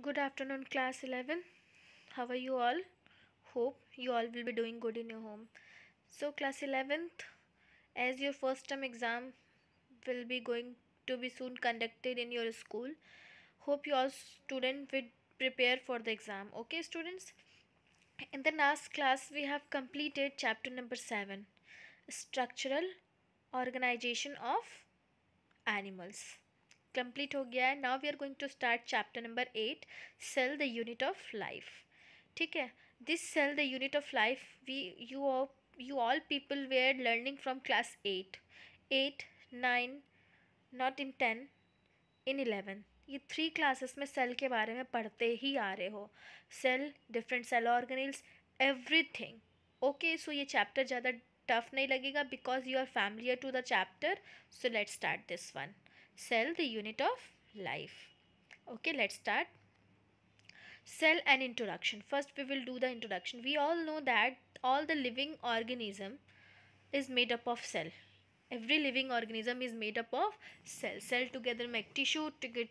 good afternoon class 11 how are you all hope you all will be doing good in your home so class 11th as your first term exam will be going to be soon conducted in your school hope your students student will prepare for the exam okay students in the last class we have completed chapter number 7 structural organization of animals complete हो गया है now we are going to start chapter number eight cell the unit of life ठीक है this cell the unit of life we you you all people we are learning from class eight eight nine not in ten in eleven ये three classes में cell के बारे में पढ़ते ही आ रहे हो cell different cell organelles everything okay so ये चैप्टर ज़्यादा टफ नहीं लगेगा because you are familiar to the chapter so let start this one cell the unit of life okay let's start cell and introduction first we will do the introduction we all know that all the living organism is made up of cell every living organism is made up of cell cell together make tissue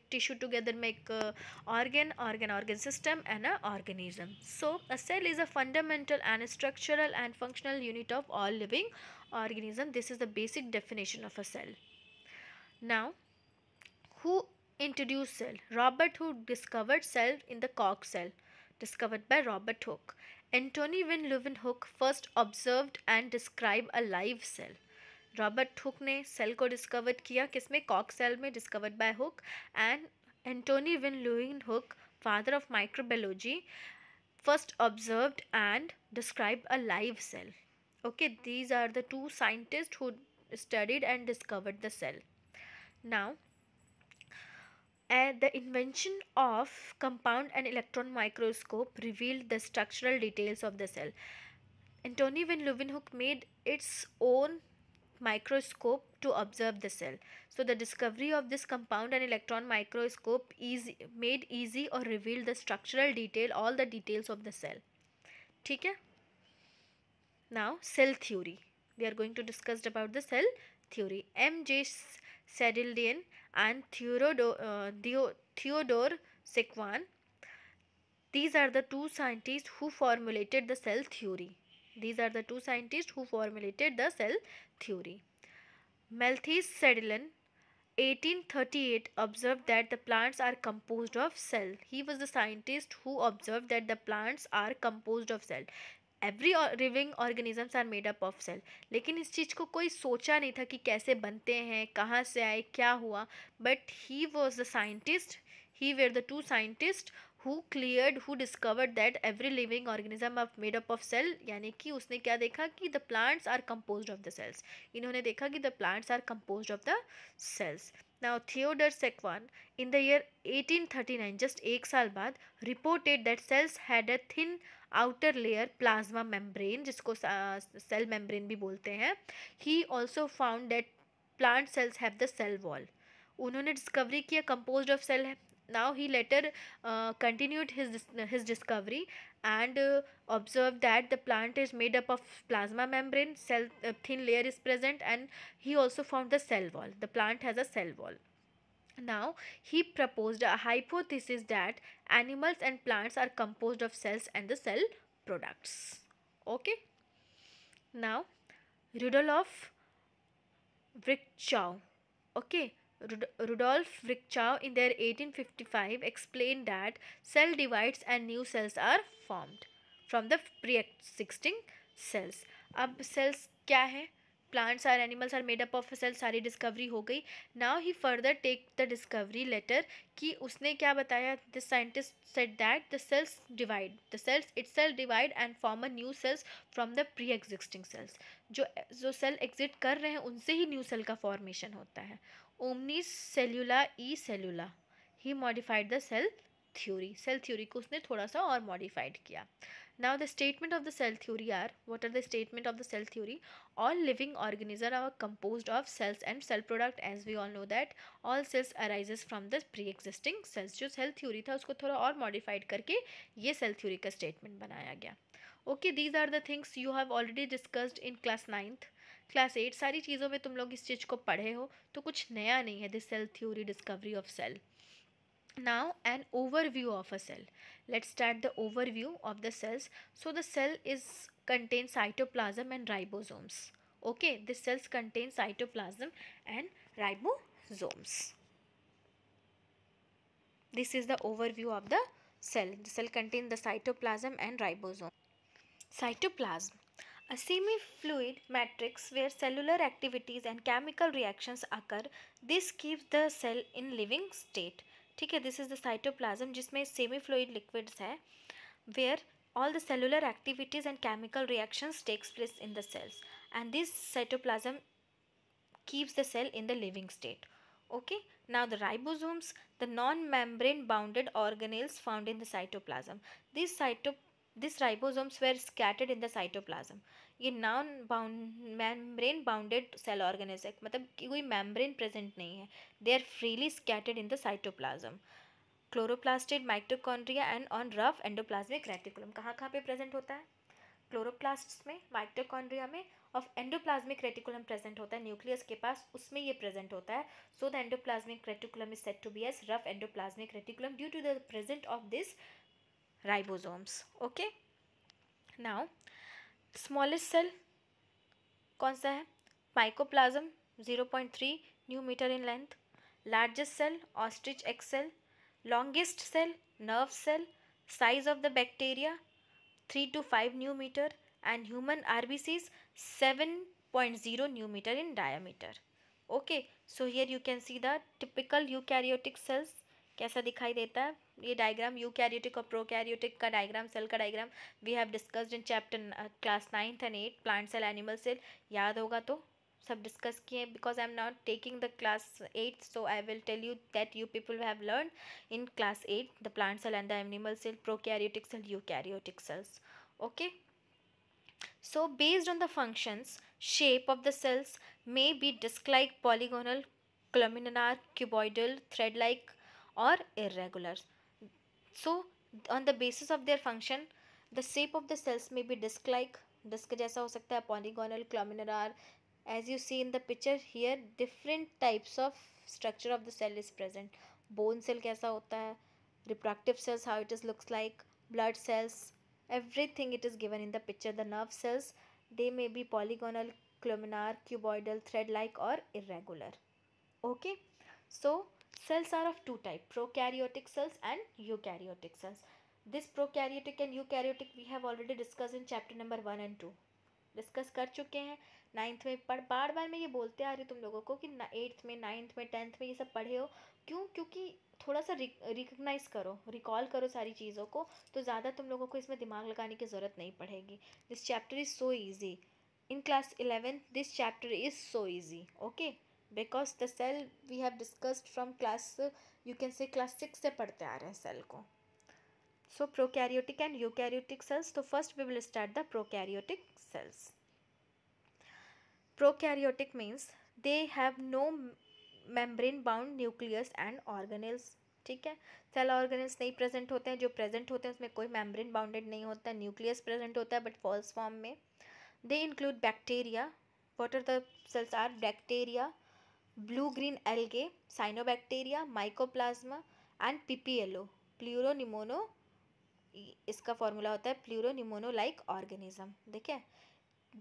tissue together make uh, organ organ organ system and a organism so a cell is a fundamental and a structural and functional unit of all living organism this is the basic definition of a cell now who introduced cell? Robert Hooke discovered cell in the Cork cell, discovered by Robert Hooke. Antony van Leeuwenhoek first observed and described a live cell. Robert Hooke ne cell को discover किया किसमें कॉक cell में discovered by Hooke and Antonie van Leeuwenhoek Hooke father of first observed and described a live cell. Okay, these are the two scientists who studied and discovered the cell. Now, and the invention of compound and electron microscope revealed the structural details of the cell. Antony van Leeuwenhoek made its own microscope to observe the cell. So the discovery of this compound and electron microscope is made easy or revealed the structural detail, all the details of the cell. Okay. now cell theory we are going to discuss about the cell theory m j sedildian and uh, Theodore Sequan. These are the two scientists who formulated the cell theory. These are the two scientists who formulated the cell theory. Malthus Sedelin. 1838 observed that the plants are composed of cell. He was the scientist who observed that the plants are composed of cell. Every living organisms are made up of cell लेकिन इस चीज़ को कोई सोचा नहीं था कि कैसे बनते हैं कहाँ से आए क्या हुआ but he was the scientist he were the two scientist who cleared who discovered that every living organism of made up of cell यानी कि उसने क्या देखा कि the plants are compose of the cells इन्होंने देखा कि the plants are compose of the cells now Theodor Schwann in the year eighteen thirty nine just एक साल बाद reported that cells had a thin outer layer plasma membrane जिसको cell membrane भी बोलते हैं he also found that plant cells have the cell wall उन्होंने discovery किया compose of cell है now he later continued his his discovery and observe that the plant is made up of plasma membrane cell thin layer is present and he also found the cell wall the plant has a cell wall Now, he proposed a hypothesis that animals and plants are composed of cells and the cell products. Okay. Now, Rudolf Virchow. Okay. Rud Rudolf Virchow in their 1855 explained that cell divides and new cells are formed from the pre-existing cells. Ab cells kya hai? Plants are animals are made up of cell सारी discovery हो गई now he further take the discovery later कि उसने क्या बताया the scientist said that the cells divide the cells it divide and form a new cells from the pre existing cells जो जो cell exist कर रहे हैं उनसे ही न्यू सेल का फॉर्मेशन होता है ओमनी सेल्यूला ई सेल्यूला he modified the cell theory cell theory को उसने थोड़ा सा और मॉडिफाइड किया Now the statement of the cell theory are, what are the statement of the cell theory? All living organisms are composed of cells and cell product as we all know that all cells arises from the pre-existing cells. जो cell theory था उसको थोड़ा और modified करके ये cell theory का statement बनाया गया okay these are the things you have already discussed in class ninth class eight सारी चीज़ों में तुम लोग इस चीज़ को पढ़े हो तो कुछ नया नहीं है this cell theory discovery of cell Now an overview of a cell. Let's start the overview of the cells. So the cell is contains cytoplasm and ribosomes. Okay, the cells contain cytoplasm and ribosomes. This is the overview of the cell. The cell contains the cytoplasm and ribosome. Cytoplasm a semi-fluid matrix where cellular activities and chemical reactions occur. This keeps the cell in living state. ठीक है this is the cytoplasm जिसमें semi fluid liquids है where all the cellular activities and chemical reactions takes place in the cells and this cytoplasm keeps the cell in the living state okay now the ribosomes the non membrane bounded organelles found in the cytoplasm this cyto this ribosomes were scattered in the cytoplasm ये non bound membrane bounded cell organelles है मतलब कि कोई membrane present नहीं है they are freely scattered in the cytoplasm chloroplastid mitochondria and on rough endoplasmic reticulum कहाँ कहाँ पे प्रेजेंट होता है क्लोरोप्लास्ट में माइटोकॉन्ड्रिया में ऑफ एंडोप्लाज्मिक रेटिकुलम प्रेजेंट होता है न्यूक्लियस के पास उसमें ये प्रेजेंट होता है so the endoplasmic reticulum is said to be as rough endoplasmic reticulum due to the present of this ribosomes okay now smallest cell कौन सा है mycoplasma 0.3 mu metre in length largest cell ostrich egg cell longest cell nerve cell size of the bacteria three two five mu metre and human RBCs seven point zero mu metre in diameter okay so here you can see the typical eukaryotic cells कैसा दिखाई देता है ये diagram eukaryotic और prokaryotic का diagram cell का diagram we have discussed in chapter class ninth and eight plant cell animal cell याद होगा तो सब डिस्कस किए because I am not taking the class eight so I will tell you that you people have learn in class eight the plant cell and the animal cell prokaryotic cell you eukaryotic cells okay so based on the functions shape of the cells may be disc-like, polygonal, columnar, cuboidal, thread-like or irregular. so on the basis of their function the shape of the cells may be disc like disc jaisa ho sakta hai polygonal glomerular as you see in the picture here different types of structure of the cell is present bone cell kaisa hota hai reproductive cells how it is looks like blood cells everything it is given in the picture the nerve cells they may be polygonal glomerular cuboidal thread like or irregular okay so cells are of two type prokaryotic cells and eukaryotic cells this prokaryotic and eukaryotic we have already discussed in chapter number one and two discuss कर चुके हैं ninth में पढ़ बार बार मैं ये बोलते आ रही हूँ तुम लोगों को कि एट्थ में नाइन्थ में टेंथ में ये सब पढ़े हो क्यों क्योंकि थोड़ा सा रिकग्नाइज करो रिकॉल करो सारी चीज़ों को तो ज़्यादा तुम लोगों को इसमें दिमाग लगाने की ज़रूरत नहीं पड़ेगी this chapter is so easy in class eleventh this chapter is so easy okay because the cell we have discussed from class you can say class six से पढ़ते आ रहे हैं सेल को so prokaryotic and eukaryotic cells तो first we will start the prokaryotic cells karyotic means they have no membrane bound nucleus and organelles ठीक है cell organelles नहीं प्रेजेंट होते हैं जो प्रेजेंट होते हैं उसमें कोई मेम्ब्रेन बाउंडेड नहीं होता है न्यूक्लियस प्रेजेंट होता है बट फॉल्स फॉर्म में they include bacteria what are the cells are bacteria blue green algae cyanobacteria mycoplasma and PPLO pleuropneumonia इसका फॉर्मूला होता है प्लूरोनिमोनो लाइक ऑर्गेनिज्म है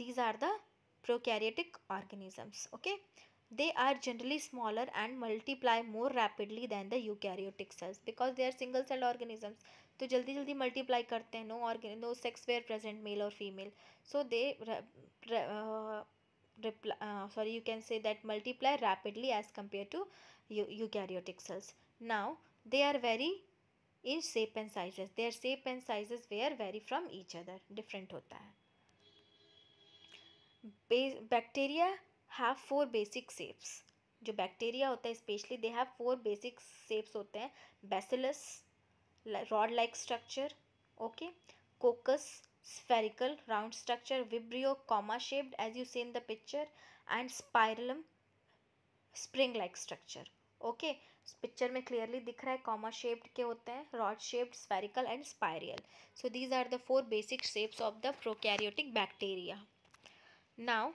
these are the prokaryotic organisms okay they are generally smaller and multiply more rapidly than the eukaryotic cells because they are single cell organisms तो जल्दी जल्दी multiply करते हैं no ऑर्गे no sex where present male और female so they uh, sorry you can say that multiply rapidly as compared to eukaryotic cells now they are very in shape and sizes their shape and sizes were vary from each other different hota hai bacteria have four basic shapes जो bacteria होता है specially they have four basic shapes होते हैं bacillus rod like structure okay coccus spherical round structure vibrio comma shaped as you see in the picture and spiralum spring like structure okay okay, इस picture में clearly दिख रहा है comma shaped के होते हैं rod shaped spherical and spiral so these are the four basic shapes of the prokaryotic bacteria now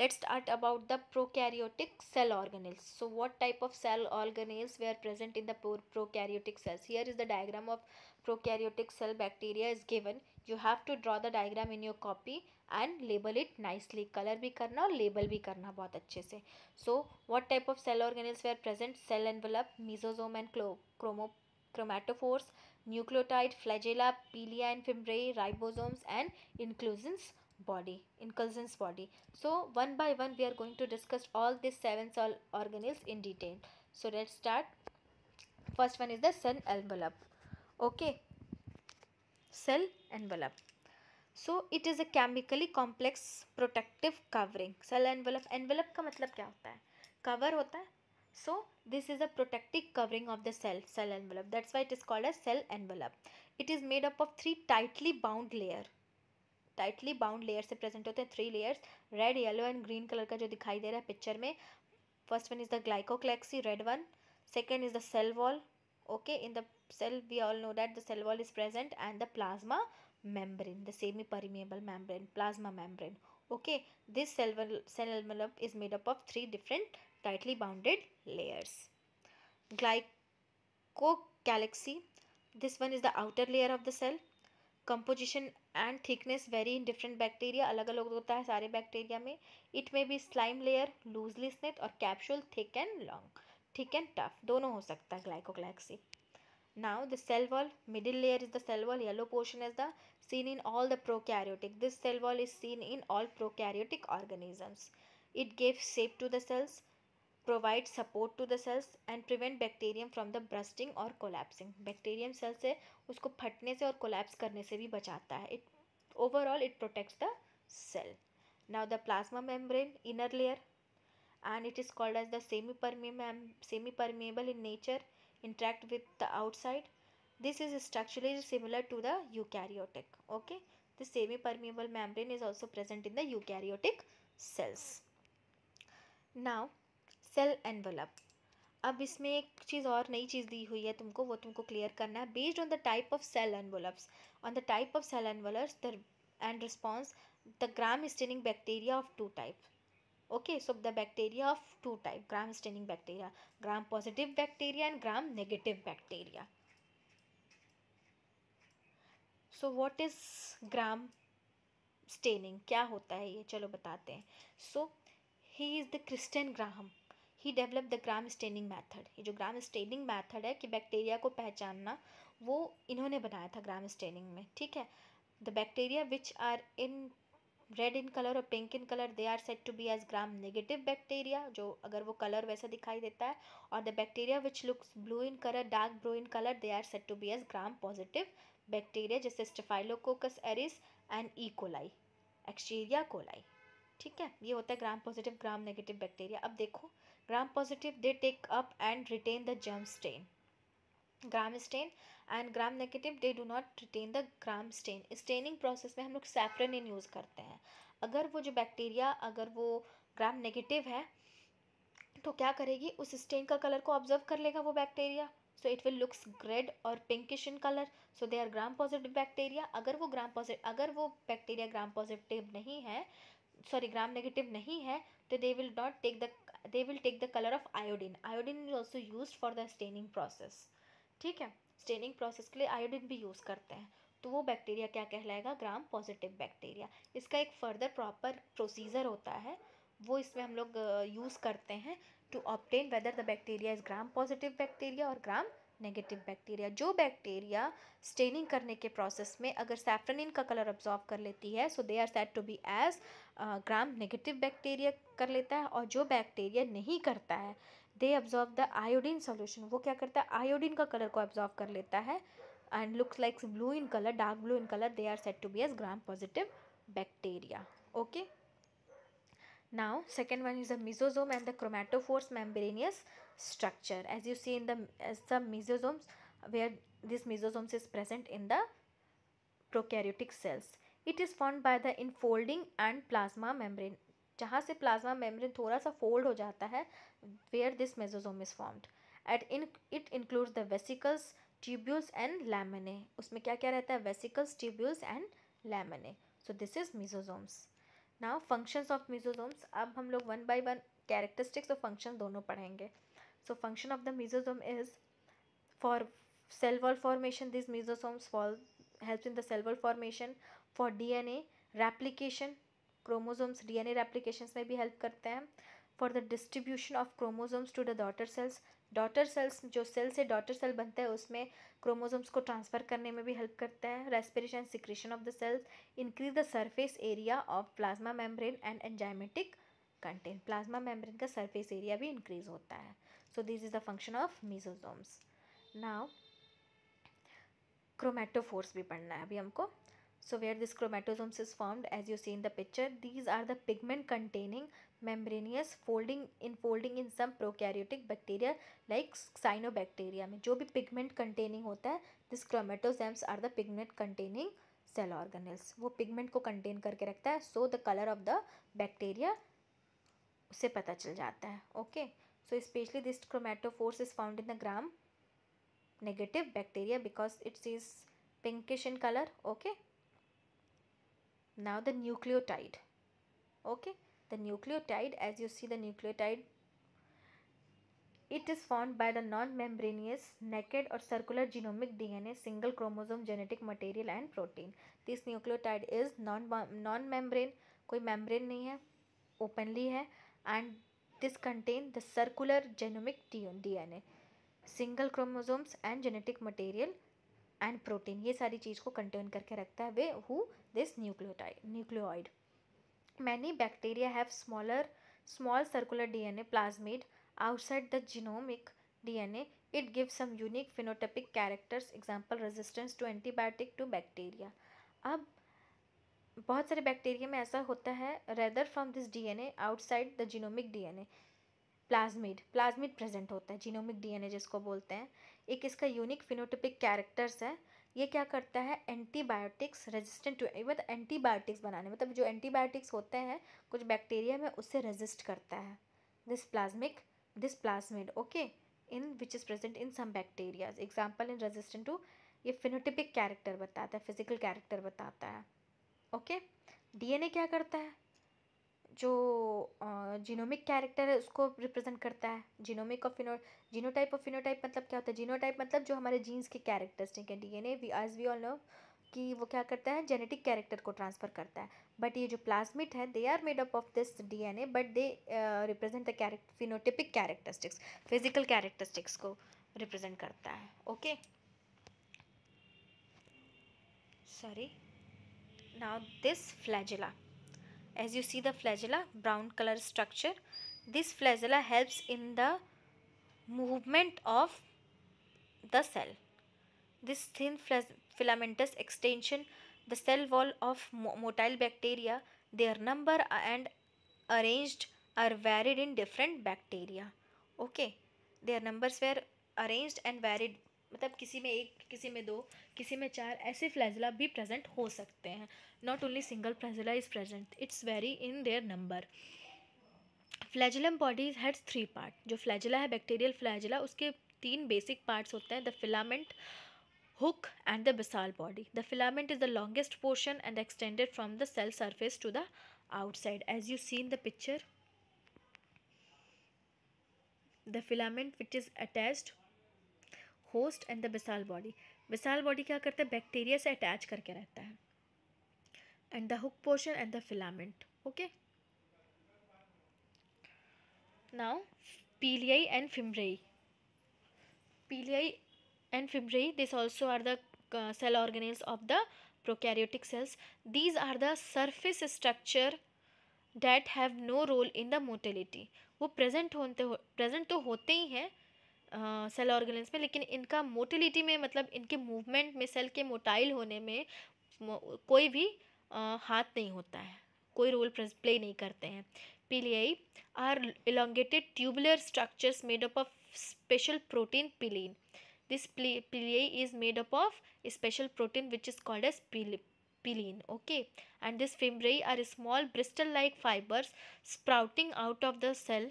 Let's start about the prokaryotic cell organelles. So what type of cell organelles were present in the prokaryotic cells? Here is the diagram of prokaryotic cell bacteria is given. You have to draw the diagram in your copy and label it nicely. Color be करना label भी करना बहुत अच्छे से. So what type of cell organelles were present? Cell envelope, mesosome and chromo chromatophores, nucleotide, flagella, pilia and fimbriae, ribosomes and inclusions body in cousin's body so one by one we are going to discuss all these seven cell organelles in detail so let's start first one is the cell envelope okay cell envelope so it is a chemically complex protective covering cell envelope envelope ka matlab kya hota hai? cover hota hai. so this is a protective covering of the cell cell envelope that's why it is called a cell envelope it is made up of three tightly bound layer tightly bound layer से present होते हैं three layers red yellow and green colour का जो दिखाई दे रहा है picture में first one is the glycocalyx red one second is the cell wall okay in the cell we all know that the cell wall is present and the plasma membrane the semi permeable membrane plasma membrane okay this cell wall cell मतलब is made up of three different tightly bounded layers glycocalyx this one is the outer layer of the cell composition and thickness vary in different bacteria अलग अलग होता है सारे bacteria में it may be slime layer loosely snip और capsule thick and long thick and tough दोनों हो सकता है glycocalyx now the cell wall middle layer is the cell wall yellow portion is the seen in all the pro karyotic this cell wall is seen in all prokaryotic organisms it gave shape to the cells provide support to the cells and prevent bacterium from the bursting और collapsing bacterium cells है उसको फटने से और collapse करने से भी बचाता है it overall it protects the cell now the plasma membrane inner layer and it is called as the semi permeable semi permeable in nature interact with the outside this is structurally similar to the eukaryotic okay the semi permeable membrane is also present in the eukaryotic cells now cell envelope अब इसमें एक चीज़ और नई चीज़ दी हुई है तुमको वो तुमको क्लियर करना है based on the type of cell envelopes on the type of cell envelopes the and response the Gram staining bacteria of two type okay so the bacteria of two type Gram staining bacteria Gram positive bacteria and Gram negative bacteria so what is Gram staining क्या होता है ये चलो बताते हैं so he is the Christian Gram he develop the Gram staining method ये जो ग्राम staining method है कि बैक्टीरिया को पहचानना वो इन्होंने बनाया था ग्राम स्टेनिंग में ठीक है the bacteria which are in red in colour और pink in colour they are said to be as Gram negative bacteria जो अगर वो कलर वैसा दिखाई देता है और the bacteria which looks blue in colour dark blue in colour they are said to be as Gram positive bacteria जैसे staphylococcus aureus and E coli एक्शीरिया कोलाई ठीक है ये होता है ग्राम पॉजिटिव ग्राम नेगेटिव बैक्टीरिया अब देखो Gram positive they take up and retain the germ stain Gram stain and Gram negative they do not retain the Gram stain staining process में हम लोग सैफरनिन यूज़ करते हैं अगर वो जो बैक्टीरिया अगर वो ग्राम नेगेटिव है तो क्या करेगी उस स्टेन का कलर को ऑब्जर्व कर लेगा वो bacteria so it will looks red और pinkish in colour so they are Gram positive bacteria अगर वो ग्राम पॉजिटिव अगर वो बैक्टीरिया ग्राम पॉजिटिव नहीं है सॉरी ग्राम नेगेटिव नहीं है तो they will not take the they will take the color of iodine iodine is also used for the staining process ठीक है स्टेनिंग प्रोसेस के लिए आयोडीन भी यूज़ करते हैं तो वो बैक्टीरिया क्या कहलाएगा ग्राम पॉजिटिव बैक्टीरिया इसका एक फर्दर प्रॉपर प्रोसीजर होता है वो इसमें हम लोग यूज़ uh, करते हैं to obtain whether the bacteria is Gram positive bacteria और ग्राम नेगेटिव बैक्टीरिया जो बैक्टीरिया स्टेनिंग करने के प्रोसेस में अगर सैफ्रनिन का कलर ऑब्जॉर्व कर लेती है so they are said to be as Gram negative bacteria कर लेता है और जो बैक्टीरिया नहीं करता है they observe the iodine solution वो क्या करता है आयोडीन का कलर को ऑब्जॉर्व कर लेता है and looks likes blue in colour dark blue in colour they are said to be as Gram positive bacteria okay now second one is the mesosome and the chromatophores membraneous structure as you see in the as the mesosomes where this mesosomes is present in the prokaryotic cells it is formed by the infolding and plasma membrane जहाँ से plasma membrane थोड़ा सा fold हो जाता है where this mesosome is formed at in it includes the vesicles tubules and lamellae उसमें क्या क्या रहता है vesicles tubules and lamellae so this is mesosomes now functions of mesosomes अब हम लोग वन बाय वन कैरेक्टरिस्टिक्स और फंक्शन दोनों पढ़ेंगे So function of the mesosome is for cell wall formation these mesosomes fall, helps in the cell wall formation for DNA replication chromosomes DNA replications में भी help करते हैं for the distribution of chromosomes to the daughter cells daughter cells जो cell से daughter cell बनता है उसमें chromosomes को transfer करने में भी help करता है respiration and secretion of the cells increase the surface area of plasma membrane and enzymatic content plasma membrane का surface area भी increase होता है So this is the function of mesosomes. Now chromatophores भी पढ़ना है अभी हमको so where this chromatosomes is formed as you see in the picture these are the pigment containing membranous folding infolding in some prokaryotic bacteria like cyanobacteria में जो भी pigment containing होता है this chromatosomes are the pigment containing cell organelles वो pigment को contain करके रखता है so the color of the bacteria उससे पता चल जाता है okay So especially this chromatophores is found in the gram negative bacteria because it is pinkish in color. Okay. Now the nucleotide. Okay. The nucleotide as you see the nucleotide it is formed by the non-membranous, naked or circular genomic DNA, single chromosome genetic material and protein. This nucleotide is non non membrane कोई membrane नहीं है openly है and this this contain the circular N A single chromosomes and genetic material and protein ये सारी चीज़ को contain करके रखता है way who this nucleotide nucleoid many bacteria have smaller small circular D N A plasmid outside the genomic D N A it give some unique phenotypic characters example resistance to antibiotic to bacteria अब बहुत सारे bacteria में ऐसा होता है rather from this DNA outside the genomic DNA plasmid plasmid present होता है genomic DNA जिसको बोलते हैं एक इसका यूनिक फिनोटिपिक कैरेक्टर्स है ये क्या करता है एंटीबायोटिक्स रेजिस्टेंट टू मतलब एंटीबायोटिक्स बनाने मतलब जो एंटीबायोटिक्स होते हैं कुछ बैक्टीरिया में उससे रेजिस्ट करता है this plasmid this plasmid okay in which is present in some bacterias example in resistant to ये फिनोटिपिक कैरेक्टर बताता है फिजिकल कैरेक्टर बताता है ओके डीएनए क्या करता है जो जीनोमिक कैरेक्टर है उसको रिप्रेजेंट करता है जीनोमिक और फिनो जीनोटाइप और फिनोटाइप मतलब क्या होता है जीनोटाइप मतलब जो हमारे जीन्स के कैरेक्टरिस्टिक है DNA we as we all know कि वो क्या करता है जेनेटिक कैरेक्टर को ट्रांसफ़र करता है बट ये जो प्लाज्मिट है they are made up of this DNA but they represent the character phenotypic characteristics physical characteristics को रिप्रेजेंट करता है okay okay? Sorry Now this flagella, as you see the flagella brown color structure, this flagella helps in the movement of the cell. This thin filamentous extension, the cell wall of motile bacteria, their number and arranged are varied in different bacteria. Okay, their numbers were arranged and varied मतलब किसी में एक किसी में दो किसी में चार ऐसे फ्लैजिला भी प्रेजेंट हो सकते हैं not only single flagella is present it's vary in their number flagellum bodies has three part जो फ्लैजिला है बैक्टीरियल फ्लैजला उसके तीन बेसिक पार्ट्स होते हैं the filament hook and the basal body the filament is the longest portion and extended from the cell surface to the outside as you seen the picture the filament which is attached host and the basal body basal body क्या करता है bacteria से attach करके रहता है and the hook portion and the filament okay now pili and fimbriae pili and fimbriae this also are the cell organelles of the prokaryotic cells these are the surface structure that have no role in the motility वो प्रेजेंट होते हो present तो होते ही हैं cell organelles में लेकिन इनका मोटिलिटी में मतलब इनके मूवमेंट में सेल के मोटाइल होने में कोई भी आ, हाथ नहीं होता है कोई रोल प्ले नहीं करते हैं pili are elongated tubular structures made up of special protein pilin this pili is made up of special protein which is called as pilin okay and this fimbriae are small bristle like fibres sprouting out of the cell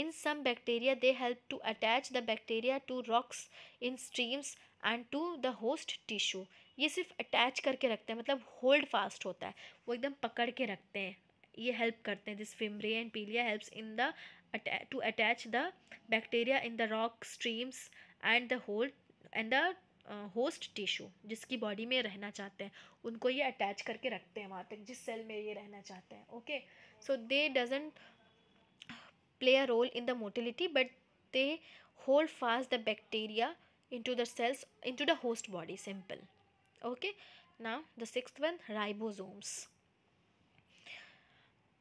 in some bacteria they help to attach the bacteria to rocks in streams and to the host tissue ये सिर्फ attach करके रखते हैं मतलब hold fast होता है वो एकदम पकड़ के रखते हैं ये हेल्प करते हैं this fimbriae and pili helps in the to attach the bacteria in the rock streams and the hold and the host tissue जिसकी बॉडी में रहना चाहते हैं उनको ये अटैच करके रखते हैं वहाँ तक जिस सेल में ये रहना चाहते हैं okay so they doesn't play a role in the motility but they hold fast the bacteria into the cells into the host body simple okay now the sixth one ribosomes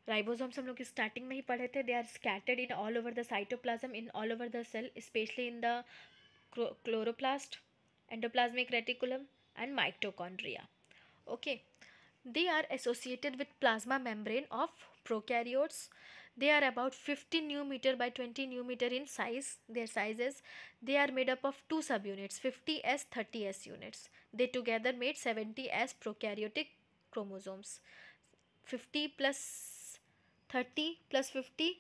ribosomes हम लोग starting में ही पढ़े थे they are scattered in all over the cytoplasm in all over the cell especially in the chloroplast endoplasmic reticulum and mitochondria okay they are associated with plasma membrane of prokaryotes they are about 15 new meter by 20 new meter in size their sizes they are made up of two subunits 50s 30s units they together made 70s prokaryotic chromosomes 50 plus 30 plus 50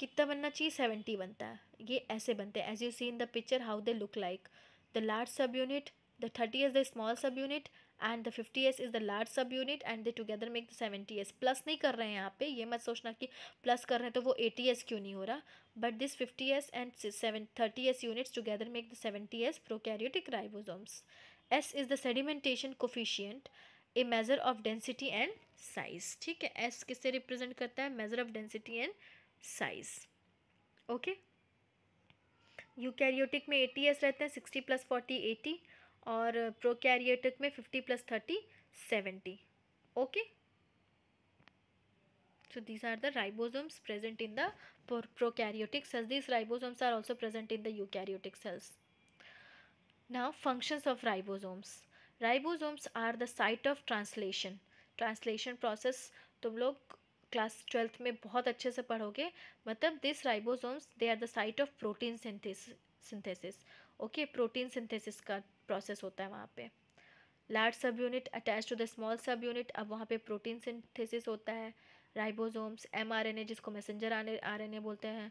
कितना बनना चाहिए seventy बनता है ये ऐसे बनते हैं as you see in the picture how they look like the large सब subunit the thirty is the small सब subunit and the fifty S is the large सब subunit and they together make the seventy S plus नहीं कर रहे हैं यहाँ पे ये मत सोचना कि प्लस कर रहे हैं तो वो एटी एस क्यों नहीं हो रहा but this fifty S and seven thirty S units together make the seventy S prokaryotic ribosomes S is the sedimentation coefficient a measure of density and size ठीक है एस किससे रिप्रेजेंट करता है measure of density and size okay eukaryotic में eighty S रहते हैं sixty plus forty eighty और pro prokaryotic में fifty plus thirty seventy okay so these are the ribosomes present in the karyotic cells these ribosomes are also present in the karyotic cells now functions of ribosomes ribosomes are the site of translation translation process तुम लोग class twelfth में बहुत अच्छे से पढ़ोगे मतलब this ribosomes they are the site of protein synthesis okay protein synthesis का process होता है वहाँ पे लार्ज सब unit attach to the small सब यूनिट अब वहाँ पे प्रोटीन सिंथेसिस होता है राइबोसोम्स एमआरएनए जिसको मैसेंजर आरएनए बोलते हैं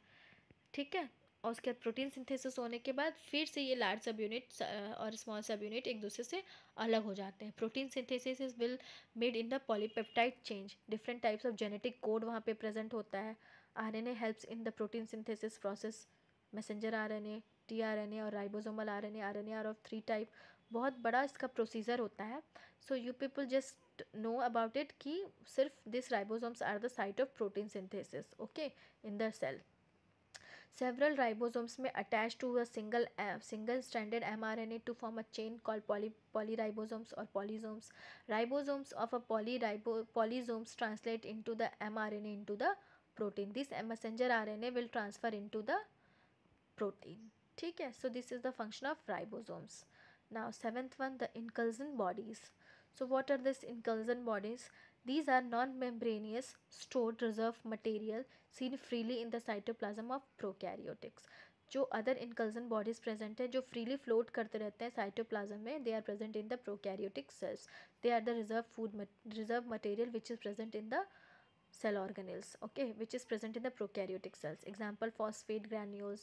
ठीक है और उसके बाद प्रोटीन सिंथेसिस होने के बाद फिर से ये लार्ज सब यूनिट और स्मॉल सब यूनिट एक दूसरे से अलग हो जाते हैं protein synthesis is will made in the polypeptide chain different types of genetic code वहाँ पे प्रेजेंट होता है RNA helps in the protein synthesis process messenger RNA are tRNA और ribosomal N A R N A are of three type बहुत बड़ा इसका procedure होता है so you people just know about it कि सिर्फ this ribosomes are the site of protein synthesis okay in the cell several ribosomes may attach to a single single standard M R N A to form a chain call poly poly ribosomes और polysomes ribosomes of a poly ribo polysomes translate into the M R N A into the protein this messenger R N A will transfer into the protein ठीक है so this is the function of ribosomes now seventh one the inclusion bodies so what are these inclusion bodies these are non-membranous stored reserve material seen freely in the cytoplasm of prokaryotics जो other inclusion bodies present है जो freely float करते रहते हैं cytoplasm में they are present in the prokaryotic cells they are the reserve food reserve material which is present in the cell organelles okay which is present in the prokaryotic cells example phosphate granules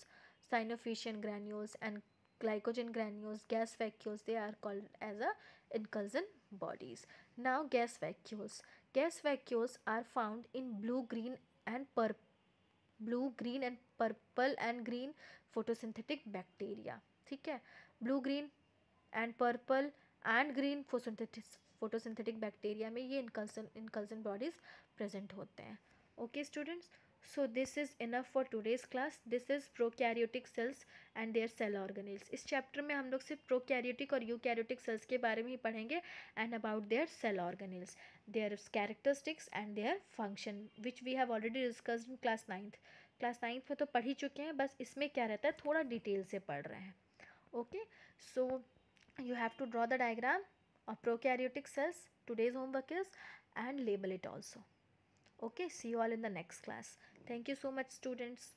cyanophycean granules and glycogen granules gas vacuoles they are called as a inclusion bodies now gas vacuoles gas vacuoles are found in blue green and पर blue green and purple and green photosynthetic bacteria ठीक है blue green and purple and green photosynthetic photosynthetic bacteria में ये inclusion inclusion bodies present होते हैं okay students so this is enough for today's class this is prokaryotic sales and their cell organelles इस chapter में हम लोग सिर्फ prokaryotic और यू कैरियोटिक सेल्स के बारे में ही पढ़ेंगे and about their cell organelles their characteristics and their function which we have already discussed in class ninth class ninth में तो पढ़ ही चुके हैं बस इसमें क्या रहता है थोड़ा डिटेल से पढ़ रहे हैं okay so you have to draw the diagram prokaryotic cells today's homework is and label it also okay see you all in the next class Thank you so much students.